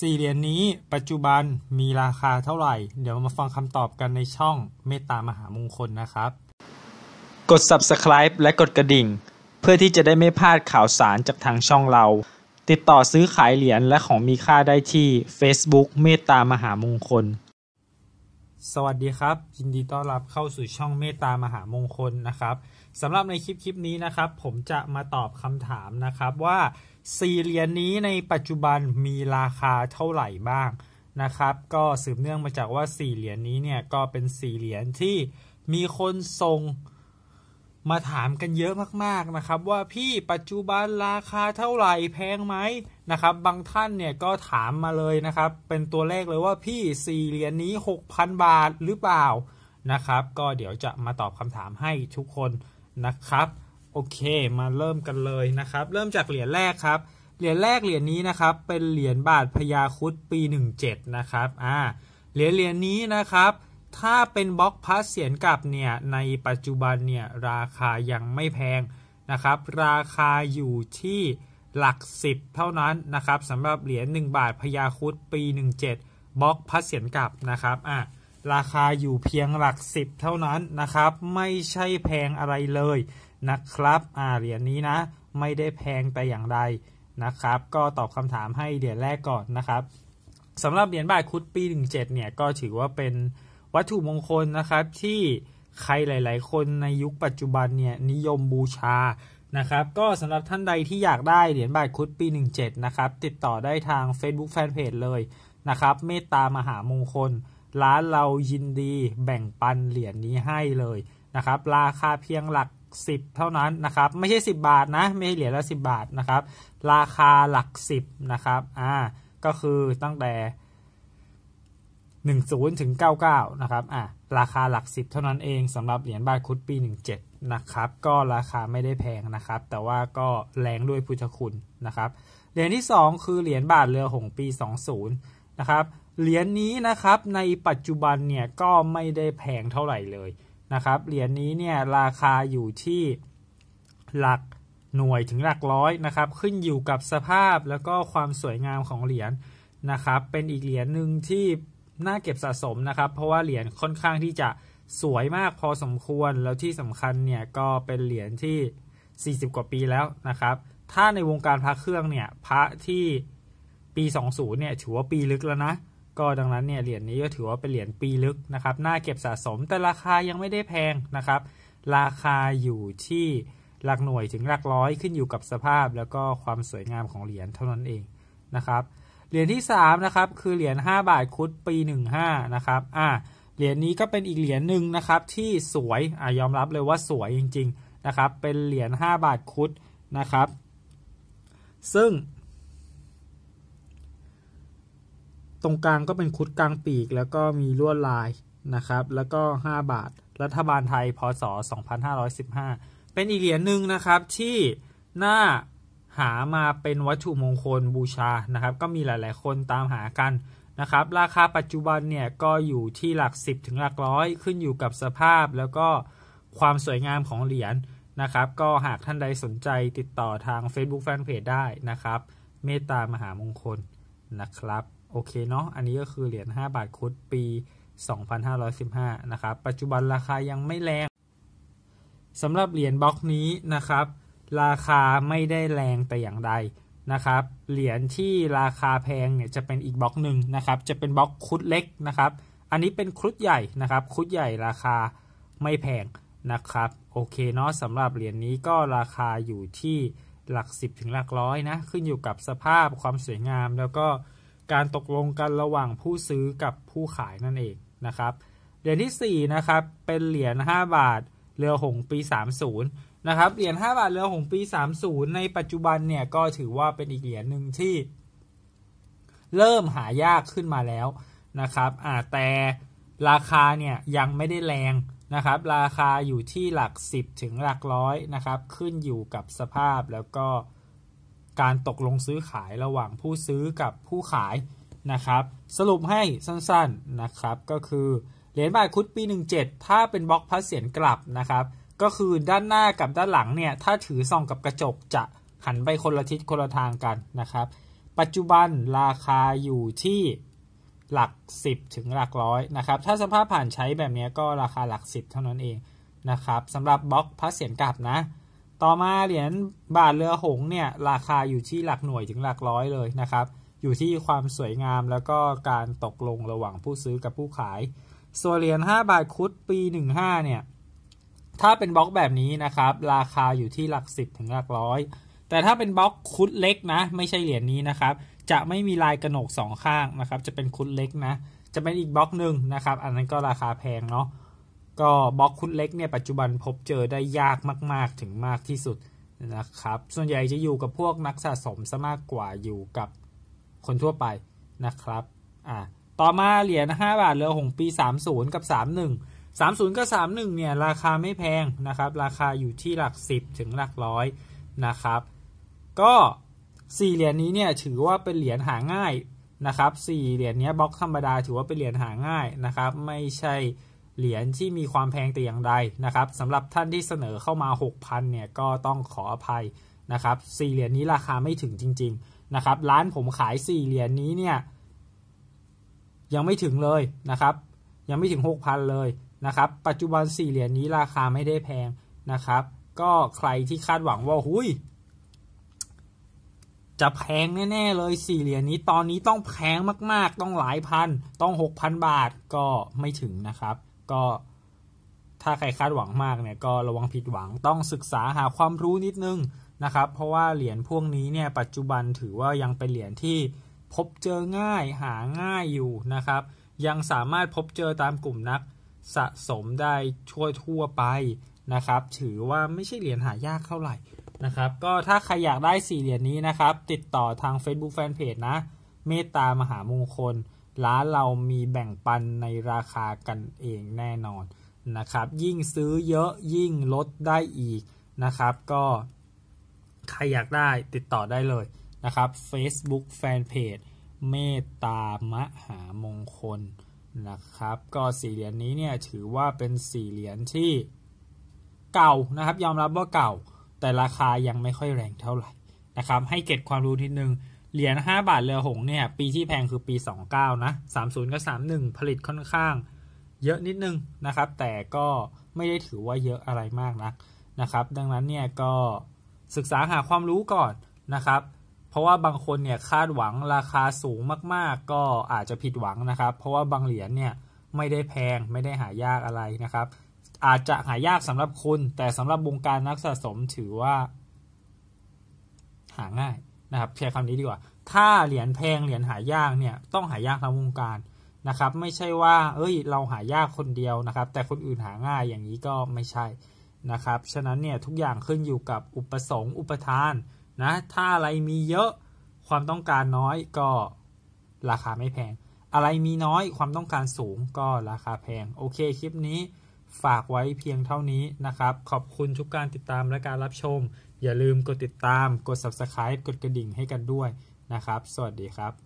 สี่เหรียญนนี้ปัจจุบันมีราคาเท่าไหร่ เดี๋ยวมาฟังคำตอบกันในช่องเมตตามหามงคลนะครับ กด subscribe และกดกระดิ่ง เพื่อที่จะได้ไม่พลาดข่าวสารจากทางช่องเรา ติดต่อซื้อขายเหรียญและของมีค่าได้ที่ Facebook เมตตามหามงคล สวัสดีครับ ยินดีต้อนรับเข้าสู่ช่องเมตตามหามงคลนะครับสำหรับในคลิปคลิปนี้นะครับ ผมจะมาตอบคำถามนะครับว่าสี่เหรียญนนี้ในปัจจุบันมีราคาเท่าไหร่บ้างนะครับ ก็สืบเนื่องมาจากว่าสี่เหรียญนนี้เนี่ยก็เป็นสี่เหรียญที่มีคนส่งมาถามกันเยอะมากๆนะครับ ว่าพี่ปัจจุบันราคาเท่าไหร่แพงไหมนะครับ บางท่านเนี่ยก็ถามมาเลยนะครับ เป็นตัวเลขเลยว่าพี่สี่เหรียญนนี้6,000 บาทหรือเปล่านะครับ ก็เดี๋ยวจะมาตอบคำถามให้ทุกคนนะครับโอเคมาเริ่มกันเลยนะครับ เริ่มจากเหรียญแรกครับ เหรียญแรกเหรียญนี้นะครับเป็นเหรียญบาทพญาคุดปี 17 นะครับอ่าเหรียญเหรียญนี้นะครับ ถ้าเป็นบล็อกพัสเสียนกลับเนี่ยในปัจจุบันเนี่ยราคายังไม่แพงนะครับราคาอยู่ที่หลัก10เท่านั้นนะครับสำหรับเหรียญ1บาทพญาคุดปี 17บล็อกพัสเสียนกลับนะครับอ่าราคาอยู่เพียงหลักสิบเท่านั้นนะครับไม่ใช่แพงอะไรเลยนะครับอ่าเหรียญนนี้นะ ไม่ได้แพงแต่อย่างใดนะครับก็ตอบคำถามให้เหรียญแรกก่อนนะครับสำหรับเหรียญบาทคุดปี 17เนี่ยก็ถือว่าเป็นวัตถุมงคลนะครับที่ใครหลาย ๆ คนในยุคปัจจุบันเนี่ยนิยมบูชานะครับก็สำหรับท่านใดที่อยากได้ เหรียญบาทคุดปี 17นะครับติดต่อได้ทาง Facebook Fanpage เลยนะครับเมตตามหามงคลร้านเรายินดีแบ่งปันเหรียญนนี้ให้เลยนะครับ ราคาเพียงหลัก10 เท่านั้นนะครับไม่ใช่ 10 บาทนะ ไม่ใช่เหรียญละ10 บาทนะครับ ราคาหลัก10นะครับอ่าก็คือตั้งแต่ 10ถึง99นะครับอ่าราคาหลัก10 เท่านั้นเองสำหรับเหรียญบาทคุดปี17นะครับ ก็ราคาไม่ได้แพงนะครับ แต่ว่าก็แรงด้วยพุทธคุณนะครับ เหรียญที่ 2 คือเหรียญบาทเรือหงปี 20นะครับเหรียญนนี้นะครับในปัจจุบันเนี่ยก็ไม่ได้แพงเท่าไหร่เลยนะครับเหรียญนนี้เนี่ยราคาอยู่ที่หลักหน่วยถึงหลักร้อยนะครับ ขึ้นอยู่กับสภาพแล้วก็ความสวยงามของเหรียญนนะครับเป็นอีกเหรียญหนึ่งที่น่าเก็บสะสมนะครับ เพราะว่าเหรียญค่อนข้างที่จะสวยมากพอสมควรแล้วที่สำคัญเนี่ยก็เป็นเหรียญที่ 40 กว่าปีแล้วนะครับ ถ้าในวงการพระเครื่องเนี่ยพระที่ปี20เนี่ยถือว่าปีลึกแล้วนะก็ดังนั้นเนี่ยเหรียญนี้ก็ถือว่าเป็นเหรียญปีลึกนะครับน่าเก็บสะสมแต่ราคายังไม่ได้แพงนะครับ ราคาอยู่ที่หลักหน่วยถึงหลักร้อยขึ้นอยู่กับสภาพแล้วก็ความสวยงามของเหรียญเท่านั้นเองนะครับเหรียญที่3นะครับคือเหรียญ5บาทคุดปี 15นะครับอ่าเหรียญนี้ก็เป็นอีกเหรียญหนึ่งนะครับที่สวยอ่ายอมรับเลยว่าสวยจริงๆนะครับเป็นเหรียญ5บาทคุดนะครับ ซึ่งตรงกลางก็เป็นคุดกลางปีกแล้วก็มีลวดลายนะครับ แล้วก็ 5 บาทรัฐบาลไทย พศ 2515 เป็นอีกเหรียญหนึ่งนะครับที่น่าหามาเป็นวัตถุมงคลบูชานะครับ ก็มีหลาย ๆคนตามหากันนะครับ ราคาปัจจุบันเนี่ยก็อยู่ที่หลัก10ถึงหลักร้อย ขึ้นอยู่กับสภาพแล้วก็ความสวยงามของเหรียญนะครับ ก็หากท่านใดสนใจติดต่อทาง Facebook Fanpage ได้นะครับ เมตตามหามงคลนะครับโอเคเนาะ อันนี้ก็คือเหรียญ5บาทคุดปี2515นะครับ ปัจจุบันราคายังไม่แรงสำหรับเหรียญบล็อกนี้นะครับ ราคาไม่ได้แรงแต่อย่างใดนะครับ เหรียญที่ราคาแพงเนี่ยจะเป็นอีกบล็อกหนึ่งนะครับ จะเป็นบล็อกคุดเล็กนะครับ อันนี้เป็นคุดใหญ่นะครับ คุดใหญ่ราคาไม่แพงนะครับ โอเคเนาะสำหรับเหรียญนนี้ก็ราคาอยู่ที่หลัก 10 ถึงหลักร้อยนะ ขึ้นอยู่กับสภาพความสวยงามแล้วก็การตกลงกันระหว่างผู้ซื้อกับผู้ขายนั่นเองนะครับ เหรียญที่4นะครับ เป็นเหรียญ5บาทเรือหงปี 30นะครับ เหรียญ5บาทเรือหงปี30 ในปัจจุบันเนี่ยก็ถือว่าเป็นอีกเหรียญหนึ่งที่ เริ่มหายากขึ้นมาแล้วนะครับแต่ราคาเนี่ยยังไม่ได้แรงนะครับ ราคาอยู่ที่หลัก 10 ถึงหลักร้อยนะครับ ขึ้นอยู่กับสภาพแล้วก็การตกลงซื้อขายระหว่างผู้ซื้อกับผู้ขายนะครับ สรุปให้สั้นๆนะครับ ก็คือ เหรียญบาทคุดปี 17 ถ้าเป็นบล็อกพัสเสียนกลับนะครับ ก็คือด้านหน้ากับด้านหลังเนี่ยถ้าถือซองกับกระจก จะหันไปคนละทิศคนละทางกันนะครับ ปัจจุบันราคาอยู่ที่หลัก 10 ถึงหลักร้อยนะครับ ถ้าสภาพผ่านใช้แบบนี้ก็ราคาหลัก 10 เท่านั้นเองนะครับสำหรับบล็อกพัสเสียนกลับนะต่อมาเหรียญบาทเรือหงเนี่ยราคาอยู่ที่หลักหน่วยถึงหลักร้อยเลยนะครับ อยู่ที่ความสวยงามแล้วก็การตกลงระหว่างผู้ซื้อกับผู้ขาย ส่วนเหรียญ5บาทคุดปี15เนี่ยถ้าเป็นบล็อกแบบนี้นะครับ ราคาอยู่ที่หลัก10ถึงหลักร้อยแต่ถ้าเป็นบล็อกคุดเล็กนะ ไม่ใช่เหรียญนนี้นะครับ จะไม่มีลายกระหนกสองข้างนะครับจะเป็นคุดเล็กนะ จะเป็นอีกบล็อกหนึ่งนะครับ อันนั้นก็ราคาแพงเนาะก็บล็อกคุดเล็กเนี่ยปัจจุบันพบเจอได้ยากมากๆถึงมากที่สุดนะครับ ส่วนใหญ่จะอยู่กับพวกนักสะสมซะมากกว่าอยู่กับคนทั่วไปนะครับอ่าต่อมาเหรียญ5บาทเรือหง ปี30กับ31 30กับ31 เนี่ยราคาไม่แพงนะครับ ราคาอยู่ที่หลัก10ถึงหลักร้อยนะครับก็สี่เหรียญนี้เนี่ยถือว่าเป็นเหรียญหาง่ายนะครับสี่เหรียญนี้บล็อกธรรมดาถือว่าเป็นเหรียญหาง่ายนะครับไม่ใช่เหรียญที่มีความแพงแต่อย่างใดนะครับสำหรับท่านที่เสนอเข้ามา6,000เนี่ยก็ต้องขออภัยนะครับสี่เหรียญนี้ราคาไม่ถึงจริง ๆ นะครับ ร้านผมขายสี่เหรียญนี้เนี่ย ยังไม่ถึงเลยนะครับ ยังไม่ถึง6,000เลยนะครับ ปัจจุบันสี่เหรียญนี้ราคาไม่ได้แพงนะครับ ก็ใครที่คาดหวังว่าหุยจะแพงแน่ ๆ เลยสี่เหรียญนี้ตอนนี้ต้องแพงมาก ๆต้องหลายพัน ต้อง6,000บาทก็ไม่ถึงนะครับก็ถ้าใครคาดหวังมากเนี่ยก็ระวังผิดหวังต้องศึกษาหาความรู้นิดนึงนะครับ เพราะว่าเหรียญพวกนี้เนี่ยปัจจุบันถือว่ายังเป็นเหรียญที่พบเจอง่ายหาง่ายอยู่นะครับ ยังสามารถพบเจอตามกลุ่มนักสะสมได้ทั่วทั่วไปนะครับ ถือว่าไม่ใช่เหรียญหายากเท่าไหร่นะครับก็ถ้าใครอยากได้สี่เหรียญนี้นะครับ ติดต่อทาง Facebook Fanpage นะเมตตามหามงคลร้านเรามีแบ่งปันในราคากันเองแน่นอนนะครับ ยิ่งซื้อเยอะยิ่งลดได้อีกนะครับ ก็ใครอยากได้ติดต่อได้เลยนะครับ Facebook Fanpage เมตตามหามงคลนะครับ ก็สี่เหรียญนี้เนี่ยถือว่าเป็นสี่เหรียญที่เก่านะครับ ยอมรับว่าเก่า แต่ราคายังไม่ค่อยแรงเท่าไหร่นะครับ ให้เก็บความรู้ทีหนึงเหรียญ 5 บาทเรือหงเนี่ย ปีที่แพงคือปี 29นะ30กับ31ผลิตค่อนข้าง เยอะนิดนึงนะครับ แต่ก็ไม่ได้ถือว่าเยอะอะไรมากนะนะครับ ดังนั้นเนี่ยก็ศึกษาหาความรู้ก่อนนะครับ เพราะว่าบางคนเนี่ยคาดหวังราคาสูงมากๆ ก็อาจจะผิดหวังนะครับ เพราะว่าบางเหรียญเนี่ยไม่ได้แพงไม่ได้หายากอะไรนะครับ อาจจะหายากสำหรับคุณ แต่สำหรับวงการนักสะสมถือว่า หาง่ายนะครับใช้คำนี้ดีกว่า ถ้าเหรียญแพงเหรียญหายากเนี่ยต้องหายากทั้งวงการนะครับ ไม่ใช่ว่า เอ้ย เราหายากคนเดียวนะครับ แต่คนอื่นหาง่ายอย่างนี้ก็ไม่ใช่นะครับฉะนั้นเนี่ยทุกอย่างขึ้นอยู่กับอุปสงค์อุปทานนะถ้าอะไรมีเยอะความต้องการน้อยก็ราคาไม่แพง อะไรมีน้อยความต้องการสูงก็ราคาแพงโอเคคลิปนี้ฝากไว้เพียงเท่านี้นะครับขอบคุณทุกการติดตามและการรับชม อย่าลืมกดติดตามกด subscribe กดกระดิ่งให้กันด้วยนะครับสวัสดีครับ